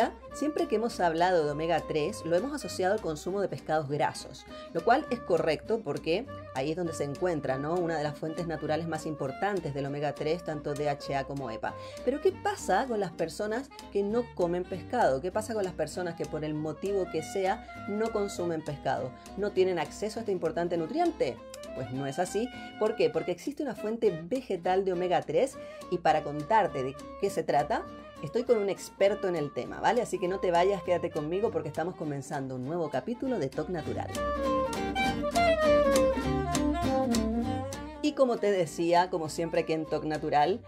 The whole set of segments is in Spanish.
Ahora, siempre que hemos hablado de omega 3, lo hemos asociado al consumo de pescados grasos, lo cual es correcto porque ahí es donde se encuentra ¿no? una de las fuentes naturales más importantes del omega 3, tanto DHA como EPA. Pero ¿qué pasa con las personas que no comen pescado? ¿Qué pasa con las personas que por el motivo que sea no consumen pescado? ¿No tienen acceso a este importante nutriente? Pues no es así. ¿Por qué? Porque existe una fuente vegetal de omega 3 y para contarte de qué se trata, estoy con un experto en el tema, ¿vale? Así que no te vayas, quédate conmigo porque estamos comenzando un nuevo capítulo de Talk Natural. Y como te decía, como siempre aquí en Talk Natural,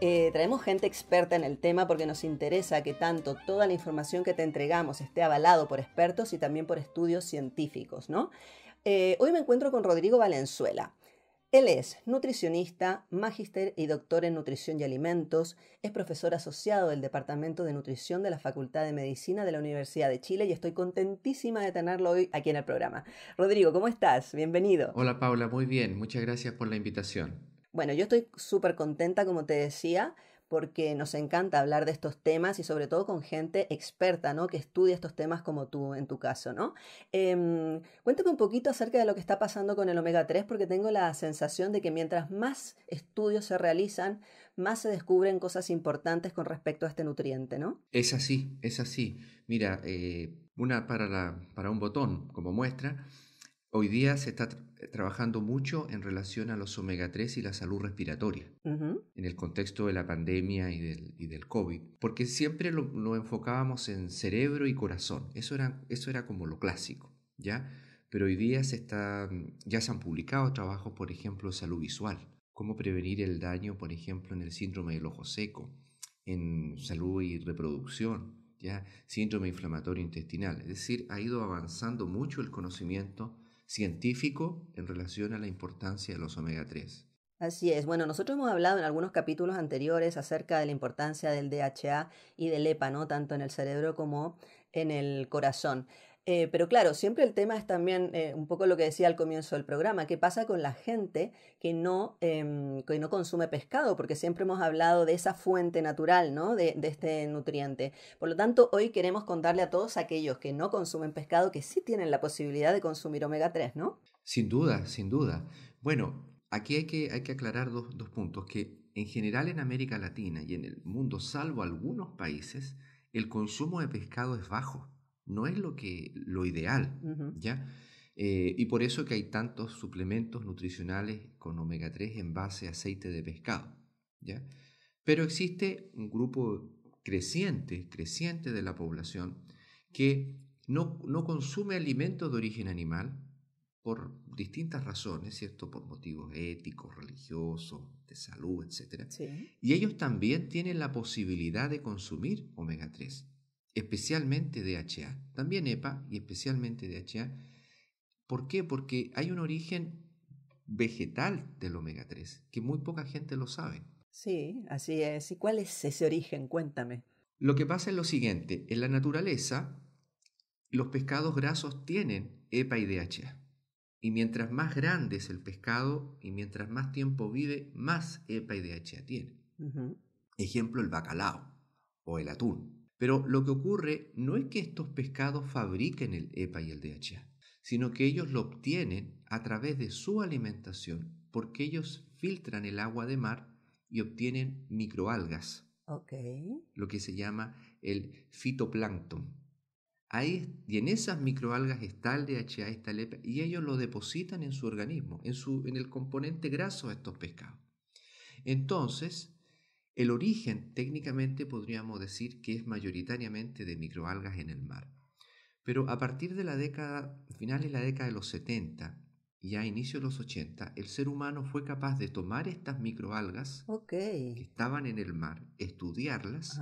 eh, traemos gente experta en el tema porque nos interesa que tanto toda la información que te entregamos esté avalado por expertos y también por estudios científicos, ¿no? Eh, hoy me encuentro con Rodrigo Valenzuela. Él es nutricionista, magíster y doctor en nutrición y alimentos, es profesor asociado del Departamento de Nutrición de la Facultad de Medicina de la Universidad de Chile y estoy contentísima de tenerlo hoy aquí en el programa. Rodrigo, ¿cómo estás? Bienvenido. Hola Paula, muy bien, muchas gracias por la invitación. Bueno, yo estoy súper contenta, como te decía, porque nos encanta hablar de estos temas y sobre todo con gente experta, ¿no? Que estudia estos temas como tú en tu caso, ¿no? Em, cuéntame un poquito acerca de lo que está pasando con el omega 3, porque tengo la sensación de que mientras más estudios se realizan, más se descubren cosas importantes con respecto a este nutriente, ¿no? Es así, es así. Mira, eh, una para un botón como muestra, Hoy día se está eh, trabajando mucho en relación a los omega 3 y la salud respiratoria, en el contexto de la pandemia y del, COVID, porque siempre lo, enfocábamos en cerebro y corazón, eso era, eso era como lo clásico, ¿ya? Pero hoy día se está, ya se han publicado trabajos, por ejemplo, de salud visual, cómo prevenir el daño, por ejemplo, en el síndrome del ojo seco, en salud y reproducción, ¿ya? síndrome inflamatorio intestinal. Es decir, ha ido avanzando mucho el conocimiento científico en relación a la importancia de los omega 3. Así es. Bueno, nosotros hemos hablado en algunos capítulos anteriores acerca de la importancia del DHA y del EPA, Tanto en el cerebro como en el corazón. Eh, pero claro, siempre el tema es también eh, un poco lo que decía al comienzo del programa, qué pasa con la gente que no, em, consume pescado, porque siempre hemos hablado de esa fuente natural ¿no? de, este nutriente. Por lo tanto, hoy queremos contarle a todos aquellos que no consumen pescado que sí tienen la posibilidad de consumir omega 3, ¿no? Sin duda, sin duda. Bueno, aquí hay que, aclarar dos, dos puntos, que en general en América Latina y en el mundo, salvo algunos países, el consumo de pescado es bajo no es lo, que, lo ideal, ¿ya? Eh, y por eso que hay tantos suplementos nutricionales con omega 3 en base a aceite de pescado, ¿ya? Pero existe un grupo creciente, creciente de la población que no, consume alimentos de origen animal por distintas razones, ¿cierto? Por motivos éticos, religiosos, de salud, etc. Y ellos también tienen la posibilidad de consumir omega 3 especialmente DHA, también EPA y especialmente DHA. ¿Por qué? Porque hay un origen vegetal del omega 3, que muy poca gente lo sabe. Sí, así es. ¿Y cuál es ese origen? Cuéntame. Lo que pasa es lo siguiente, en la naturaleza los pescados grasos tienen EPA y DHA. Y mientras más grande es el pescado y mientras más tiempo vive, más EPA y DHA tiene. Ejemplo, el bacalao o el atún. Pero lo que ocurre no es que estos pescados fabriquen el EPA y el DHA, sino que ellos lo obtienen a través de su alimentación, porque ellos filtran el agua de mar y obtienen microalgas, lo que se llama el fitoplancton. Ahí, y en esas microalgas está el DHA, está el EPA, y ellos lo depositan en su organismo, en, en el componente graso de estos pescados. Entonces, el origen técnicamente podríamos decir que es mayoritariamente de microalgas en el mar. Pero a partir de la década, finales de la década de los 70 y a inicios de los 80, el ser humano fue capaz de tomar estas microalgas que estaban en el mar, estudiarlas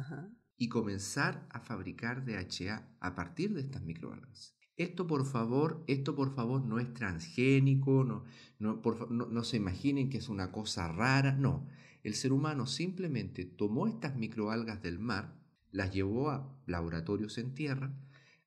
y comenzar a fabricar DHA a partir de estas microalgas. Esto por favor, esto por favor no es transgénico, no, no, por, no se imaginen que es una cosa rara, no el ser humano simplemente tomó estas microalgas del mar, las llevó a laboratorios en tierra,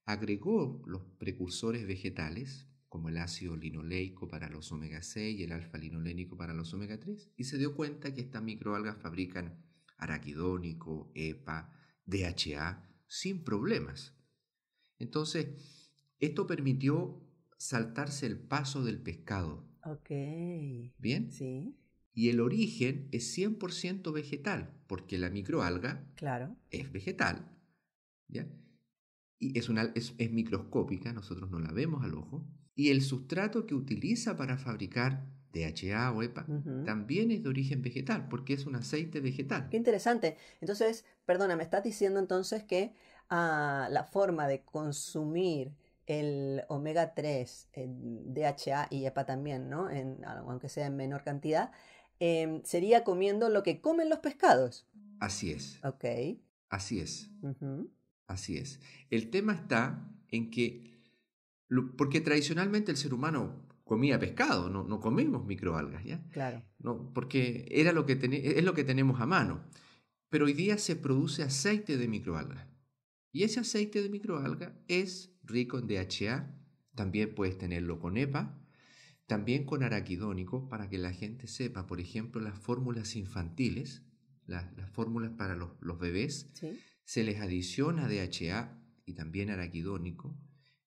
agregó los precursores vegetales, como el ácido linoleico para los omega 6 y el alfa linolénico para los omega 3, y se dio cuenta que estas microalgas fabrican araquidónico, EPA, DHA, sin problemas. Entonces, esto permitió saltarse el paso del pescado. Ok. ¿Bien? Sí y el origen es 100% vegetal, porque la microalga claro. es vegetal. Y es, una, es, microscópica, nosotros no la vemos al ojo. Y el sustrato que utiliza para fabricar DHA o EPA, también es de origen vegetal, porque es un aceite vegetal. Qué interesante. Entonces, perdona, me estás diciendo entonces que a ah, la forma de consumir el omega 3, DHA y EPA también, ¿no? En, aunque sea en menor cantidad, Em, sería comiendo lo que comen los pescados. Así es. Ok. Así es. Así es. El tema está en que, porque tradicionalmente el ser humano comía pescado, no, no comemos microalgas, ¿ya? Claro. No, porque era lo que es lo que tenemos a mano. Pero hoy día se produce aceite de microalga. Y ese aceite de microalga es rico en DHA, también puedes tenerlo con EPA, también con araquidónico para que la gente sepa, por ejemplo, las fórmulas infantiles, las fórmulas para los, bebés, se les adiciona DHA y también araquidónico,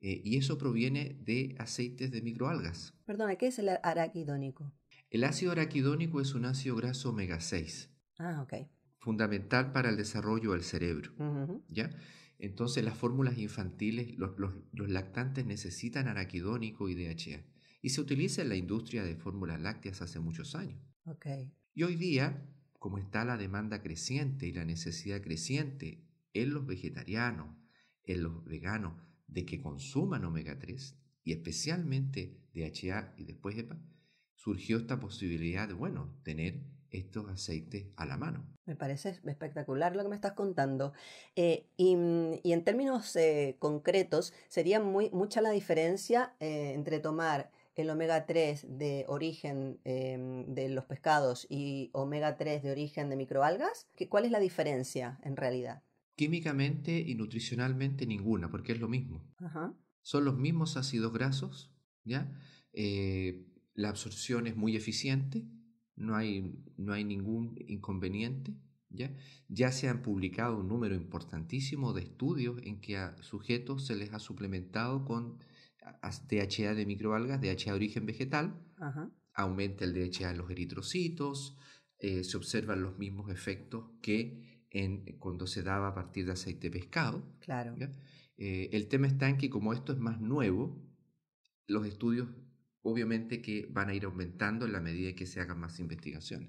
eh, y eso proviene de aceites de microalgas. Perdona, ¿qué es el araquidónico? El ácido araquidónico es un ácido graso omega 6. Ah, Fundamental para el desarrollo del cerebro. ¿Ya? Entonces, las fórmulas infantiles, los, los lactantes necesitan araquidónico y DHA y se utiliza en la industria de fórmulas lácteas hace muchos años. Y hoy día, como está la demanda creciente y la necesidad creciente en los vegetarianos, en los veganos, de que consuman omega 3 y especialmente DHA y después EPA, surgió esta posibilidad de, bueno, tener estos aceites a la mano. Me parece espectacular lo que me estás contando. Eh, y, y, en términos eh, concretos, sería muy, mucha la diferencia eh, entre tomar el omega 3 de origen em, de los pescados y omega 3 de origen de microalgas? ¿Cuál es la diferencia en realidad? Químicamente y nutricionalmente ninguna, porque es lo mismo. Son los mismos ácidos grasos, ¿ya? Eh, la absorción es muy eficiente, no hay, no hay ningún inconveniente. ¿Ya? ¿ya? se han publicado un número importantísimo de estudios en que a sujetos se les ha suplementado con DHA de microalgas, DHA de origen vegetal, aumenta el DHA en los eritrocitos, eh, se observan los mismos efectos que en, cuando se daba a partir de aceite pescado. Claro. Eh, el tema está en que como esto es más nuevo, los estudios obviamente que van a ir aumentando en la medida que se hagan más investigaciones.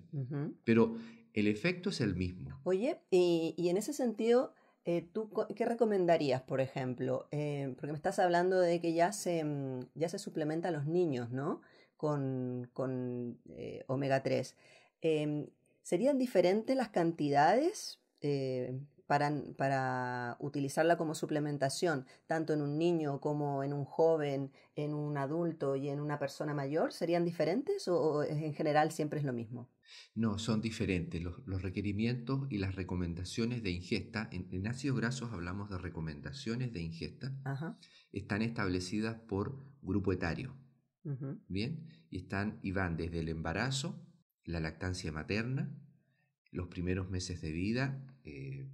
Pero el efecto es el mismo. Oye, y, y en ese sentido, eh, ¿tú qué recomendarías, por ejemplo? Eh, porque me estás hablando de que ya se, mm, ya se suplementa a los niños, ¿no? Con, eh, omega 3. Em, ¿Serían diferentes las cantidades para, utilizarla como suplementación, tanto en un niño como en un joven, en un adulto y en una persona mayor, serían diferentes o, en general siempre es lo mismo? No, son diferentes. Los, requerimientos y las recomendaciones de ingesta, en, ácidos grasos hablamos de recomendaciones de ingesta, están establecidas por grupo etario. Bien, y están y van desde el embarazo, la lactancia materna, los primeros meses de vida, eh,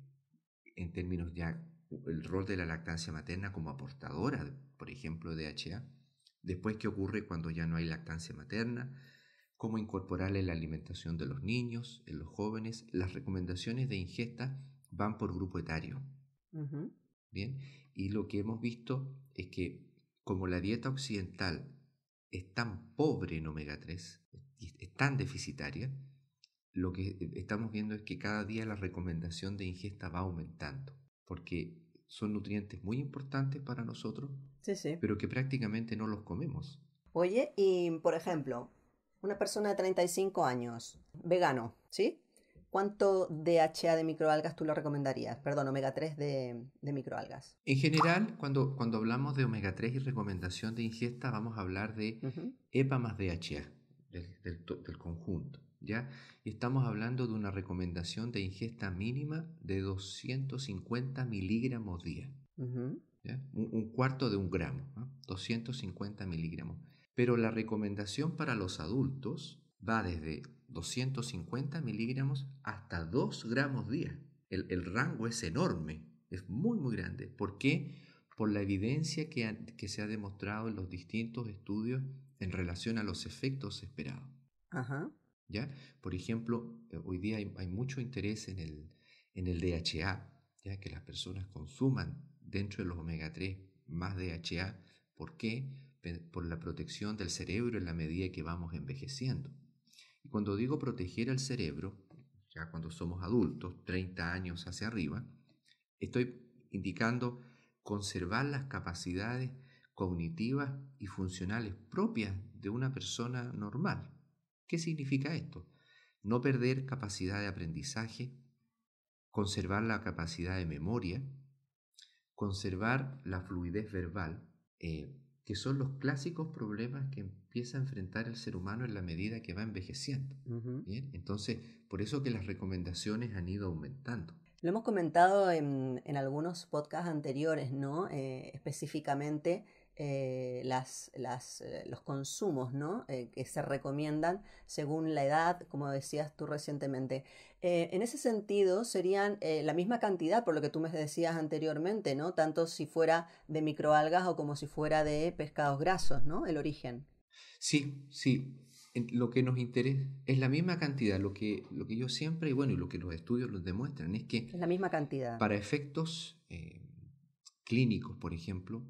en términos ya el rol de la lactancia materna como aportadora, por ejemplo, de HA. Después, ¿qué ocurre cuando ya no hay lactancia materna? ¿Cómo incorporarle la alimentación de los niños, en los jóvenes? Las recomendaciones de ingesta van por grupo etario. Bien, y lo que hemos visto es que como la dieta occidental es tan pobre en omega 3, es tan deficitaria, lo que e, estamos viendo es que cada día la recomendación de ingesta va aumentando, porque son nutrientes muy importantes para nosotros, pero que prácticamente no los comemos. Oye, y por ejemplo, una persona de 35 años, vegano, ¿sí? ¿Cuánto DHA de microalgas tú lo recomendarías? Perdón, omega 3 de, de, microalgas. En general, cuando, cuando hablamos de omega 3 y recomendación de ingesta, vamos a hablar de EPA más DHA, del, del conjunto. ¿ya? Y estamos hablando de una recomendación de ingesta mínima de 250 miligramos día, Un, cuarto de un gramo, 250 miligramos. Pero la recomendación para los adultos va desde 250 miligramos hasta 2 gramos día. El, rango es enorme, es muy, muy grande. ¿Por qué? Por la evidencia que, que se ha demostrado en los distintos estudios en relación a los efectos esperados. Ajá. Por ejemplo, eh, hoy día hay, mucho interés en el, DHA, ¿ya? Que las personas consuman dentro de los omega 3 más DHA. ¿Por qué? Por la protección del cerebro en la medida que vamos envejeciendo. Y cuando digo proteger el cerebro, ya cuando somos adultos, 30 años hacia arriba, estoy indicando conservar las capacidades cognitivas y funcionales propias de una persona normal. ¿Qué significa esto? No perder capacidad de aprendizaje, conservar la capacidad de memoria, conservar la fluidez verbal, eh, que son los clásicos problemas que empieza a enfrentar el ser humano en la medida que va envejeciendo. Entonces, por eso que las recomendaciones han ido aumentando. Lo hemos comentado en, algunos podcasts anteriores, ¿no? Eh, específicamente eh, las, eh, los consumos eh, que se recomiendan según la edad, como decías tú recientemente. en ese sentido, serían la misma cantidad, por lo que tú me decías anteriormente, ¿no? tanto si fuera de microalgas o como si fuera de pescados grasos, el origen. Sí, sí. Lo que nos interesa es la misma cantidad. Lo que, lo que yo siempre, y bueno, y lo que los estudios los demuestran, es que... la misma cantidad. Para efectos clínicos, por ejemplo,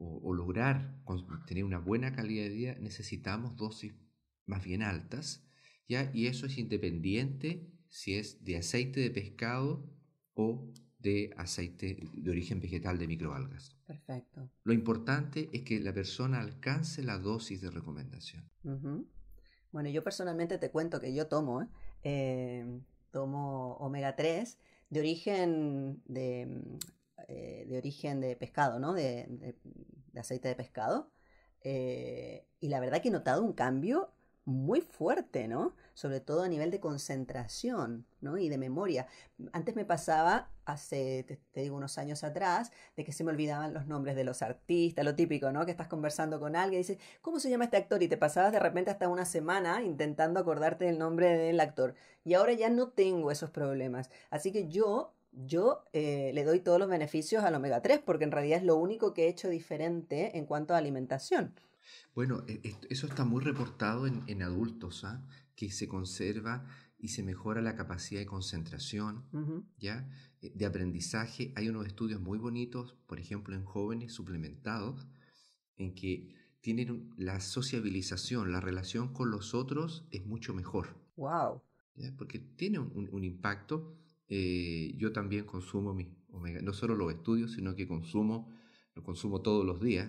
o, lograr tener una buena calidad de vida, necesitamos dosis más bien altas, ¿ya? Y eso es independiente si es de aceite de pescado o de aceite de origen vegetal de microalgas. Perfecto. Lo importante es que la persona alcance la dosis de recomendación. Bueno, yo personalmente te cuento que yo tomo, ¿eh? em, tomo omega 3 de origen de eh, de origen de pescado, ¿no? De, aceite de pescado. Eh, y la verdad que he notado un cambio muy fuerte, ¿no? Sobre todo a nivel de concentración, ¿no? Y de memoria. Antes me pasaba, hace, te, digo, unos años atrás, de que se me olvidaban los nombres de los artistas, lo típico, ¿no? Que estás conversando con alguien y dices, ¿cómo se llama este actor? Y te pasabas de repente hasta una semana intentando acordarte del nombre del actor. Y ahora ya no tengo esos problemas. Así que yo yo eh, le doy todos los beneficios al omega 3 porque en realidad es lo único que he hecho diferente en cuanto a alimentación. Bueno, e, eso está muy reportado en, en adultos, ¿ah? que se conserva y se mejora la capacidad de concentración, ¿ya? Eh, de aprendizaje. Hay unos estudios muy bonitos, por ejemplo, en jóvenes suplementados, en que tienen la sociabilización, la relación con los otros es mucho mejor. ¡Wow! Porque tiene un impacto eh, yo también consumo mi omega, no solo los estudios, sino que consumo, lo consumo todos los días.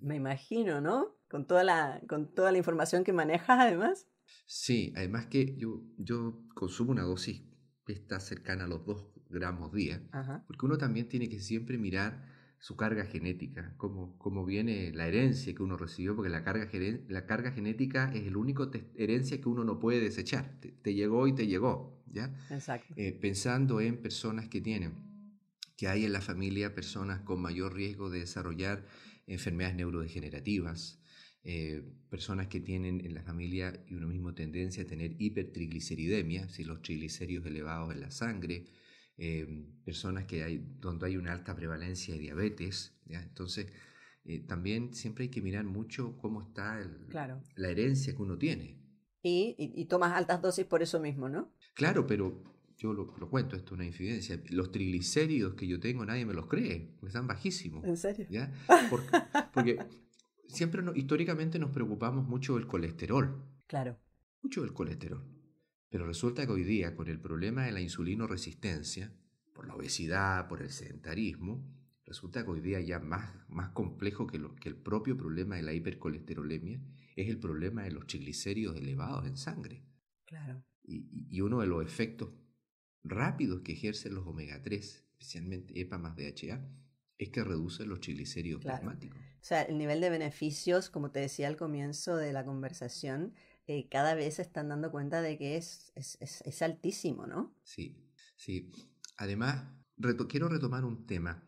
Me imagino, ¿no? Con toda, la, con toda la información que manejas además. Sí, además que yo, yo consumo una dosis que está cercana a los 2 gramos día, porque uno también tiene que siempre mirar su carga genética, cómo, viene la herencia que uno recibió, porque la carga, la carga genética es el único herencia que uno no puede desechar. Te, llegó y te llegó, ¿ya? Eh, pensando en personas que tienen, que hay en la familia personas con mayor riesgo de desarrollar enfermedades neurodegenerativas, eh, personas que tienen en la familia y uno mismo tendencia a tener hipertrigliceridemia, si los triglicéridos elevados en la sangre, Em, personas que hay, donde hay una alta prevalencia de diabetes. Entonces, eh, también siempre hay que mirar mucho cómo está el, la herencia que uno tiene. Y, tomas altas dosis por eso mismo, ¿no? Claro, pero yo lo, cuento, esto es una infidencia. Los triglicéridos que yo tengo nadie me los cree, porque están bajísimos. ¿En serio? Porque, siempre históricamente nos preocupamos mucho del colesterol. Claro. Mucho del colesterol. Pero resulta que hoy día, con el problema de la insulinoresistencia, por la obesidad, por el sedentarismo, resulta que hoy día ya más, más complejo que, el propio problema de la hipercolesterolemia es el problema de los triglicéridos elevados en sangre. Claro. Y, uno de los efectos rápidos que ejercen los omega 3, especialmente EPA más DHA, es que reduce los triglicéridos plasmáticos. O sea, el nivel de beneficios, como te decía al comienzo de la conversación, eh, cada vez se están dando cuenta de que es, es, altísimo, ¿no? Sí, sí. Además, quiero retomar un tema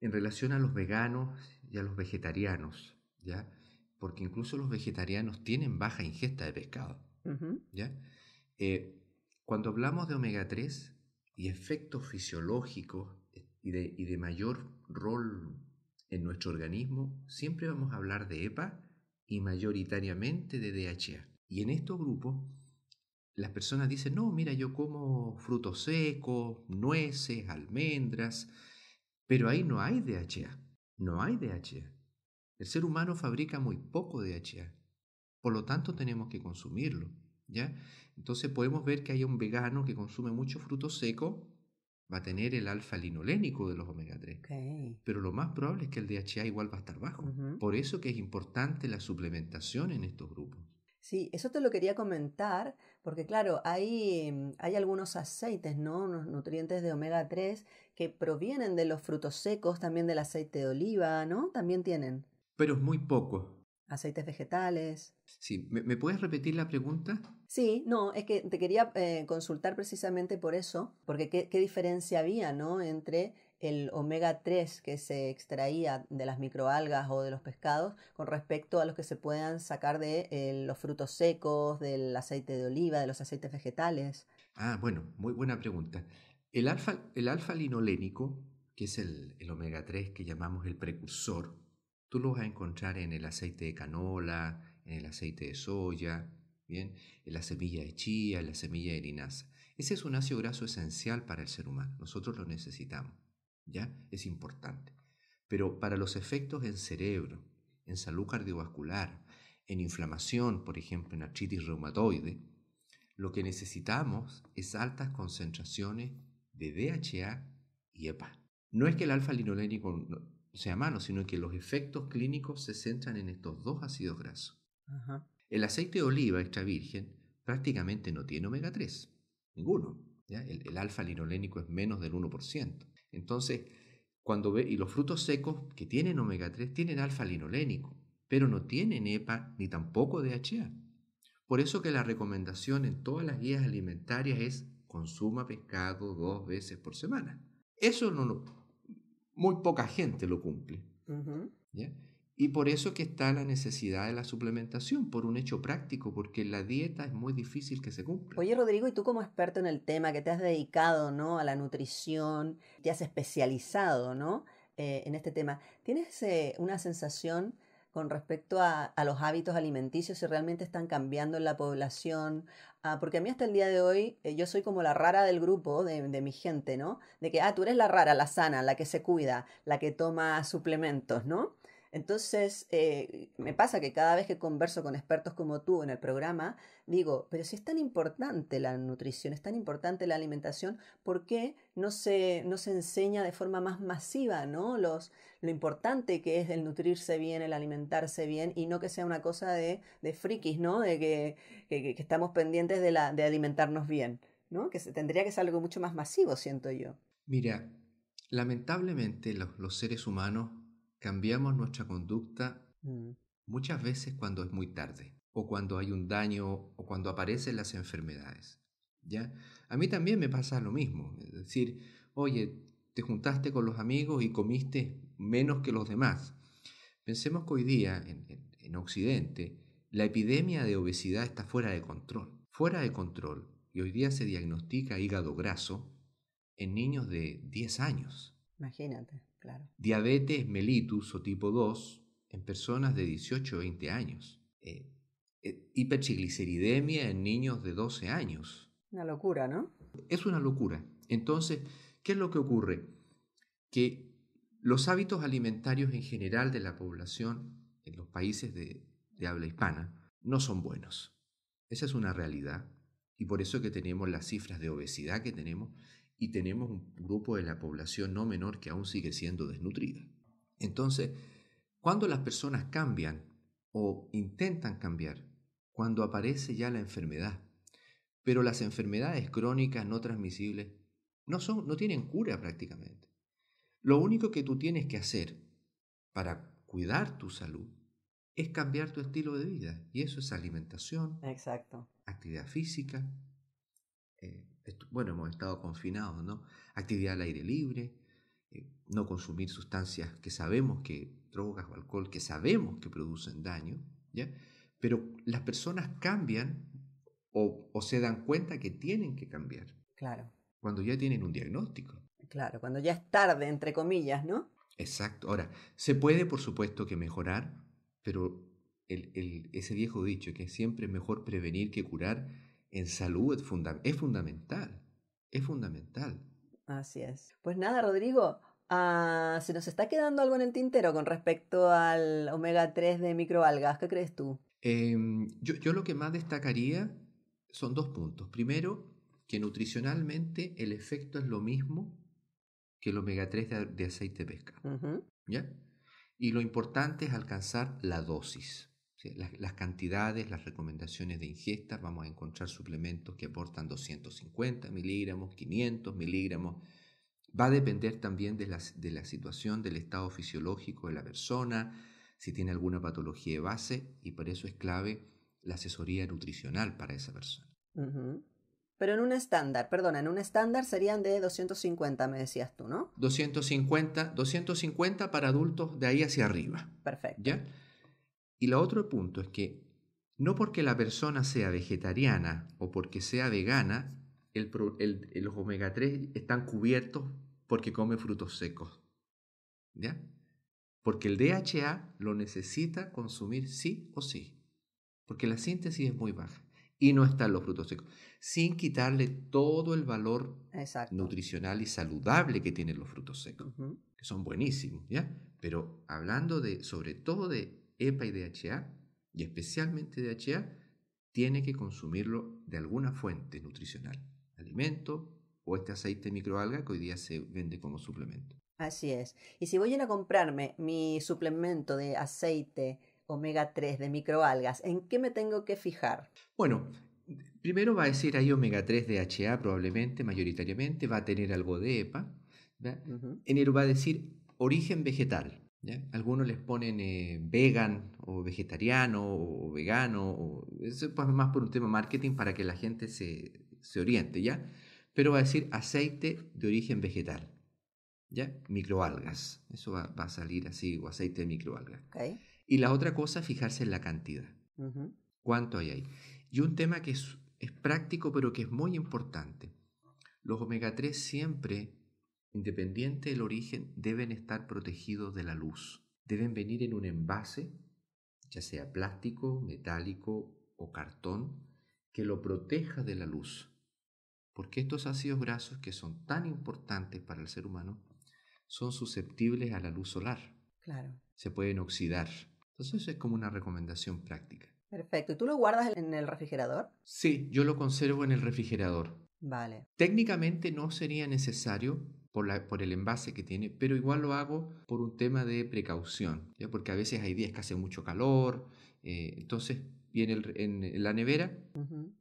en relación a los veganos y a los vegetarianos, ¿ya? Porque incluso los vegetarianos tienen baja ingesta de pescado, ¿ya? Eh, cuando hablamos de omega 3 y efectos fisiológicos y de, y de mayor rol en nuestro organismo, siempre vamos a hablar de EPA y mayoritariamente de DHA. Y en estos grupos, las personas dicen, no, mira, yo como frutos secos, nueces, almendras, pero ahí no hay DHA, no hay DHA. El ser humano fabrica muy poco DHA, por lo tanto tenemos que consumirlo, ¿ya? Entonces podemos ver que hay un vegano que consume mucho fruto seco, va a tener el alfa linolénico de los omega 3, pero lo más probable es que el DHA igual va a estar bajo. Por eso que es importante la suplementación en estos grupos. Sí, eso te lo quería comentar, porque claro, hay, mm, hay algunos aceites, ¿no? nutrientes de omega 3 que provienen de los frutos secos, también del aceite de oliva, ¿no? También tienen. Pero es muy poco. Aceites vegetales. Sí, ¿me, puedes repetir la pregunta? Sí, no, es que te quería eh, consultar precisamente por eso, porque qué, qué diferencia había, ¿no? Entre el omega 3 que se extraía de las microalgas o de los pescados con respecto a los que se puedan sacar de eh, los frutos secos, del aceite de oliva, de los aceites vegetales? Ah, bueno, muy buena pregunta. El alfa, linolénico, que es el, omega 3 que llamamos el precursor, tú lo vas a encontrar en el aceite de canola, en el aceite de soya, ¿bien? en la semilla de chía, en la semilla de linaza. Ese es un ácido graso esencial para el ser humano. Nosotros lo necesitamos. Es importante. Pero para los efectos en cerebro, en salud cardiovascular, en inflamación, por ejemplo, en artritis reumatoide, lo que necesitamos es altas concentraciones de DHA y EPA. No es que el alfa-linolénico sea malo, sino que los efectos clínicos se centran en estos dos ácidos grasos. El aceite de oliva extra virgen prácticamente no tiene omega 3, ninguno. El, el alfa-linolénico es menos del 1%. Entonces, cuando ve, y los frutos secos que tienen omega 3 tienen alfa linolénico, pero no tienen EPA ni tampoco DHA. Por eso que la recomendación en todas las guías alimentarias es consuma pescado dos veces por semana. Eso no lo, muy poca gente lo cumple. ¿ya? Y por eso que está la necesidad de la suplementación, por un hecho práctico, porque la dieta es muy difícil que se cumpla. Oye, Rodrigo, y tú como experto en el tema, que te has dedicado ¿no? a la nutrición, te has especializado ¿no? Eh, en este tema, ¿tienes eh, una sensación con respecto a, los hábitos alimenticios, si realmente están cambiando en la población. Ah, porque a mí hasta el día de hoy eh, yo soy como la rara del grupo, de, de, mi gente, ¿no? De que, ah, tú eres la rara, la sana, la que se cuida, la que toma suplementos, ¿no? Entonces, eh, me pasa que cada vez que converso con expertos como tú en el programa, digo, pero si es tan importante la nutrición, es tan importante la alimentación, ¿por qué no se, enseña de forma más masiva lo importante que es el nutrirse bien, el alimentarse bien, y no que sea una cosa de, de frikis, ¿no? de que, estamos pendientes de, alimentarnos bien? ¿no? que se, tendría que ser algo mucho más masivo, siento yo. Mira, lamentablemente los seres humanos cambiamos nuestra conducta mm. muchas veces cuando es muy tarde o cuando hay un daño o cuando aparecen las enfermedades. ¿ya? A mí también me pasa lo mismo, es decir, oye, te juntaste con los amigos y comiste menos que los demás. Pensemos que hoy día en, en Occidente la epidemia de obesidad está fuera de control, fuera de control, y hoy día se diagnostica hígado graso en niños de 10 años. Imagínate. Diabetes mellitus o tipo 2 en personas de 18 o 20 años. Eh, eh en niños de 12 años. Una locura, ¿no? Es una locura. Entonces, ¿qué es lo que ocurre? Que los hábitos alimentarios en general de la población en los países de, de habla hispana no son buenos. Esa es una realidad y por eso que tenemos las cifras de obesidad que tenemos y tenemos un grupo de la población no menor que aún sigue siendo desnutrida. Entonces, cuando las personas cambian o intentan cambiar, cuando aparece ya la enfermedad, pero las enfermedades crónicas no transmisibles no, son, no tienen cura prácticamente. Lo único que tú tienes que hacer para cuidar tu salud es cambiar tu estilo de vida. Y eso es alimentación, Exacto. actividad física, eh, bueno, hemos estado confinados, ¿no? Actividad al aire libre, eh, no consumir sustancias que sabemos que, drogas o alcohol, que sabemos que producen daño, ¿ya? Pero las personas cambian o, se dan cuenta que tienen que cambiar. Claro. Cuando ya tienen un diagnóstico. Claro, cuando ya es tarde, entre comillas, ¿no? Exacto. Ahora, se puede, por supuesto, que mejorar, pero ese viejo dicho que siempre es mejor prevenir que curar en salud es, fundamental, es fundamental. Así es. Pues nada, Rodrigo, ah, se nos está quedando algo en el tintero con respecto al omega 3 de microalgas. ¿Qué crees tú? Em, yo, lo que más destacaría son dos puntos. Primero, que nutricionalmente el efecto es lo mismo que el omega 3 de, aceite de pesca. ¿Ya? Y lo importante es alcanzar la dosis. Las, cantidades, las recomendaciones de ingesta, vamos a encontrar suplementos que aportan 250 miligramos, 500 miligramos. Va a depender también de la, situación, del estado fisiológico de la persona, si tiene alguna patología de base, y por eso es clave la asesoría nutricional para esa persona. Pero en un estándar, perdona, en un estándar serían de 250, me decías tú, ¿no? 250, 250 para adultos de ahí hacia arriba. Perfecto. ¿Ya? Y lo otro punto es que no porque la persona sea vegetariana o porque sea vegana, los omega 3 están cubiertos porque come frutos secos. ¿Ya? Porque el DHA lo necesita consumir sí o sí. Porque la síntesis es muy baja y no están los frutos secos. Sin quitarle todo el valor nutricional y saludable que tienen los frutos secos, que son buenísimos, ¿ya? Pero hablando de, sobre todo de EPA y DHA, y especialmente DHA, tiene que consumirlo de alguna fuente nutricional, alimento o este aceite microalga que hoy día se vende como suplemento. Así es. Y si voy a comprarme mi suplemento de aceite omega 3 de microalgas, ¿en qué me tengo que fijar? Bueno, primero va a decir ahí omega 3 DHA probablemente, mayoritariamente, va a tener algo de EPA. En él va a decir origen vegetal. Algunos les ponen eh, vegan o vegetariano o vegano, eso es más por un tema marketing para que la gente se, se, oriente, ¿ya? Pero va a decir aceite de origen vegetal, ¿ya? Microalgas, eso va, a salir así, o aceite de microalgas. Y la otra cosa, fijarse en la cantidad, cuánto hay ahí. Y un tema que es, es práctico pero que es muy importante, los omega 3 siempre independiente del origen, deben estar protegidos de la luz. Deben venir en un envase, ya sea plástico, metálico o cartón, que lo proteja de la luz. Porque estos ácidos grasos que son tan importantes para el ser humano son susceptibles a la luz solar. Claro. Se pueden oxidar. Entonces eso es como una recomendación práctica. Perfecto. ¿Y tú lo guardas en el refrigerador? Sí, yo lo conservo en el refrigerador. Vale. Técnicamente no sería necesario por, el envase que tiene, pero igual lo hago por un tema de precaución, ¿ya? porque a veces hay días que hace mucho calor, eh, entonces y en, la nevera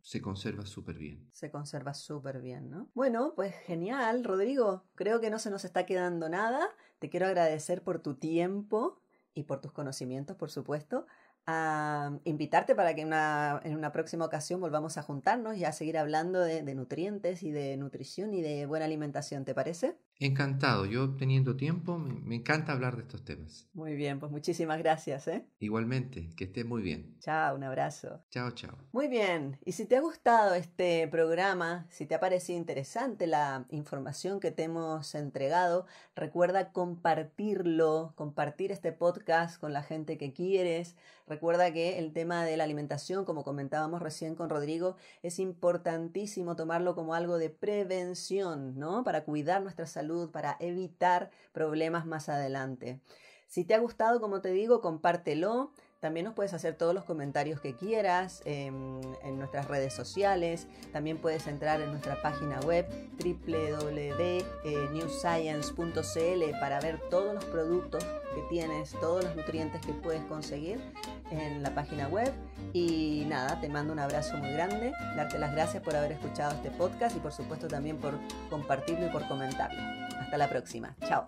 se conserva súper bien. Se conserva súper bien, ¿no? Bueno, pues genial, Rodrigo. Creo que no se nos está quedando nada. Te quiero agradecer por tu tiempo y por tus conocimientos, por supuesto a mm, invitarte para que una, en una próxima ocasión volvamos a juntarnos y a seguir hablando de, de nutrientes y de nutrición y de buena alimentación, ¿te parece? Encantado, yo teniendo tiempo, me, encanta hablar de estos temas. Muy bien, pues muchísimas gracias. ¿eh? Igualmente, que estés muy bien. Chao, un abrazo. Chao, chao. Muy bien, y si te ha gustado este programa, si te ha parecido interesante la información que te hemos entregado, recuerda compartirlo, compartir este podcast con la gente que quieres. Recuerda que el tema de la alimentación, como comentábamos recién con Rodrigo, es importantísimo tomarlo como algo de prevención, ¿no? Para cuidar nuestra salud para evitar problemas más adelante. Si te ha gustado, como te digo, compártelo. También nos puedes hacer todos los comentarios que quieras em, en, nuestras redes sociales. También puedes entrar en nuestra página web www.newscience.cl eh, para ver todos los productos que tienes, todos los nutrientes que puedes conseguir en la página web. Y nada, te mando un abrazo muy grande, darte las gracias por haber escuchado este podcast y por supuesto también por compartirlo y por comentarlo. Hasta la próxima. Chao.